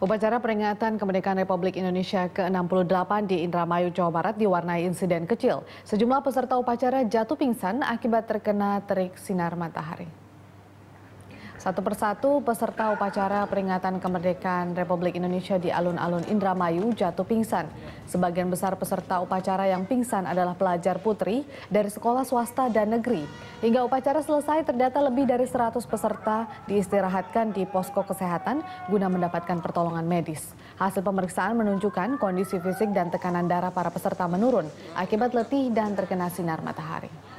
Upacara peringatan kemerdekaan Republik Indonesia ke-68 di Indramayu, Jawa Barat diwarnai insiden kecil. Sejumlah peserta upacara jatuh pingsan akibat terkena terik sinar matahari. Satu persatu peserta upacara peringatan kemerdekaan Republik Indonesia di alun-alun Indramayu jatuh pingsan. Sebagian besar peserta upacara yang pingsan adalah pelajar putri dari sekolah swasta dan negeri. Hingga upacara selesai terdata lebih dari 100 peserta diistirahatkan di posko kesehatan guna mendapatkan pertolongan medis. Hasil pemeriksaan menunjukkan kondisi fisik dan tekanan darah para peserta menurun akibat letih dan terkena sinar matahari.